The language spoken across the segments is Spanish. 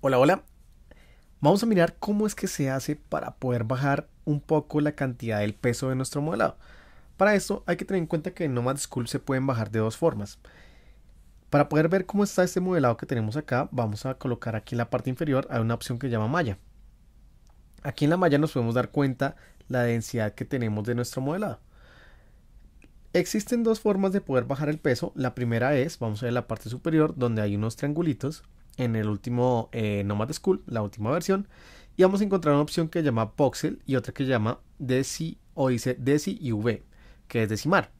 Hola, hola. Vamos a mirar cómo es que se hace para poder bajar un poco la cantidad del peso de nuestro modelado. Para esto hay que tener en cuenta que en Nomad School se pueden bajar de dos formas. Para poder ver cómo está este modelado que tenemos acá, vamos a colocar aquí en la parte inferior hay una opción que llama malla. Aquí en la malla nos podemos dar cuenta la densidad que tenemos de nuestro modelado. Existen dos formas de poder bajar el peso. La primera es, vamos a ver la parte superior donde hay unos triangulitos en el último eh, Nomad School, la última versión, y vamos a encontrar una opción que llama voxel y otra que llama deci o dice deci y v, que es decimar.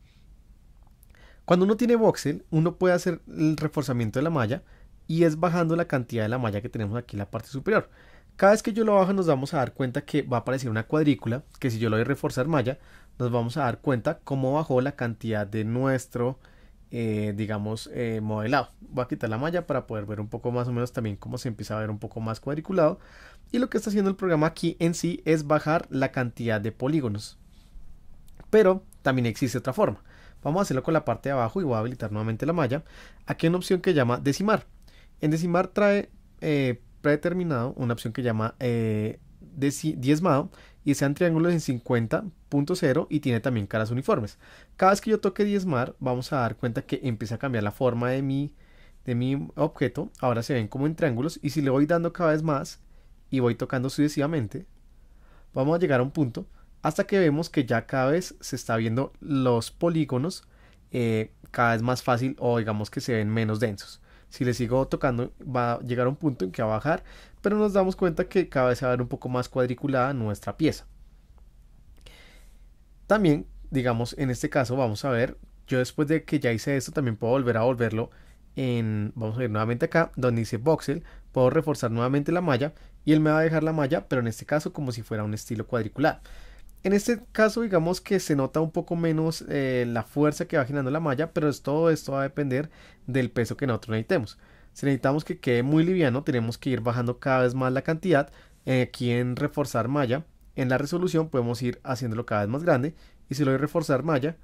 Cuando uno tiene voxel, uno puede hacer el reforzamiento de la malla y es bajando la cantidad de la malla que tenemos aquí en la parte superior. Cada vez que yo lo bajo nos vamos a dar cuenta que va a aparecer una cuadrícula, que si yo lo doy reforzar malla, nos vamos a dar cuenta cómo bajó la cantidad de nuestro eh, digamos, eh, modelado. Voy a quitar la malla para poder ver un poco más o menos también cómo se empieza a ver un poco más cuadriculado. Y lo que está haciendo el programa aquí en sí es bajar la cantidad de polígonos. Pero también existe otra forma. Vamos a hacerlo con la parte de abajo y voy a habilitar nuevamente la malla. Aquí hay una opción que llama decimar. En decimar trae eh, predeterminado una opción que llama diezmado y sean triángulos en 50.0 y tiene también caras uniformes. Cada vez que yo toque diezmar vamos a dar cuenta que empieza a cambiar la forma de mi, de mi objeto. Ahora se ven como en triángulos y si le voy dando cada vez más y voy tocando sucesivamente, vamos a llegar a un punto hasta que vemos que ya cada vez se está viendo los polígonos eh, cada vez más fácil o digamos que se ven menos densos si le sigo tocando va a llegar a un punto en que va a bajar, pero nos damos cuenta que cada vez se va a ver un poco más cuadriculada nuestra pieza. También, digamos, en este caso vamos a ver, yo después de que ya hice esto también puedo volver a volverlo en, vamos a ir nuevamente acá, donde dice voxel, puedo reforzar nuevamente la malla y él me va a dejar la malla, pero en este caso como si fuera un estilo cuadriculado. En este caso, digamos que se nota un poco menos eh, la fuerza que va generando la malla, pero todo esto va a depender del peso que nosotros necesitemos. Si necesitamos que quede muy liviano, tenemos que ir bajando cada vez más la cantidad. Eh, aquí en reforzar malla, en la resolución podemos ir haciéndolo cada vez más grande. Y si lo doy reforzar malla,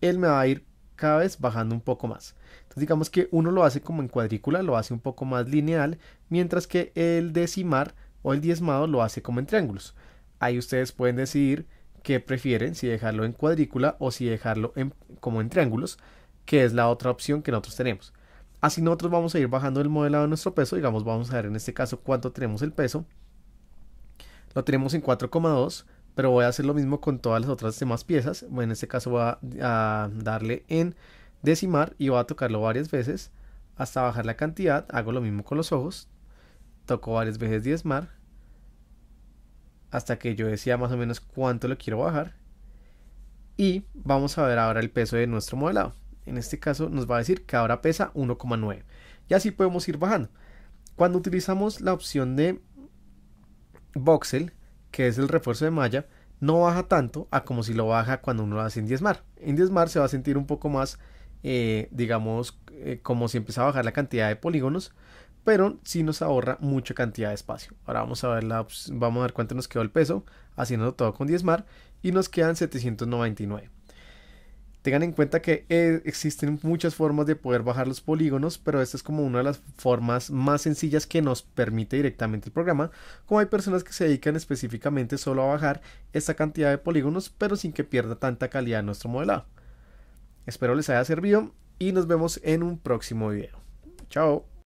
él me va a ir cada vez bajando un poco más. Entonces digamos que uno lo hace como en cuadrícula, lo hace un poco más lineal, mientras que el decimar o el diezmado lo hace como en triángulos. Ahí ustedes pueden decidir qué prefieren, si dejarlo en cuadrícula o si dejarlo como en triángulos, que es la otra opción que nosotros tenemos. Así nosotros vamos a ir bajando el modelado de nuestro peso, digamos vamos a ver en este caso cuánto tenemos el peso. Lo tenemos en 4,2, pero voy a hacer lo mismo con todas las otras demás piezas. en este caso voy a, a darle en decimar y voy a tocarlo varias veces hasta bajar la cantidad. Hago lo mismo con los ojos, toco varias veces diezmar hasta que yo decía más o menos cuánto lo quiero bajar. Y vamos a ver ahora el peso de nuestro modelado. En este caso nos va a decir que ahora pesa 1,9. Y así podemos ir bajando. Cuando utilizamos la opción de voxel, que es el refuerzo de malla, no baja tanto a como si lo baja cuando uno lo hace en diezmar. En diezmar se va a sentir un poco más, eh, digamos, eh, como si empieza a bajar la cantidad de polígonos, pero sí nos ahorra mucha cantidad de espacio. Ahora vamos a ver, la, pues, vamos a ver cuánto nos quedó el peso, haciéndolo todo con 10 mar, y nos quedan 799. Tengan en cuenta que eh, existen muchas formas de poder bajar los polígonos, pero esta es como una de las formas más sencillas que nos permite directamente el programa, como hay personas que se dedican específicamente solo a bajar esta cantidad de polígonos, pero sin que pierda tanta calidad nuestro modelado. Espero les haya servido y nos vemos en un próximo video. Chao.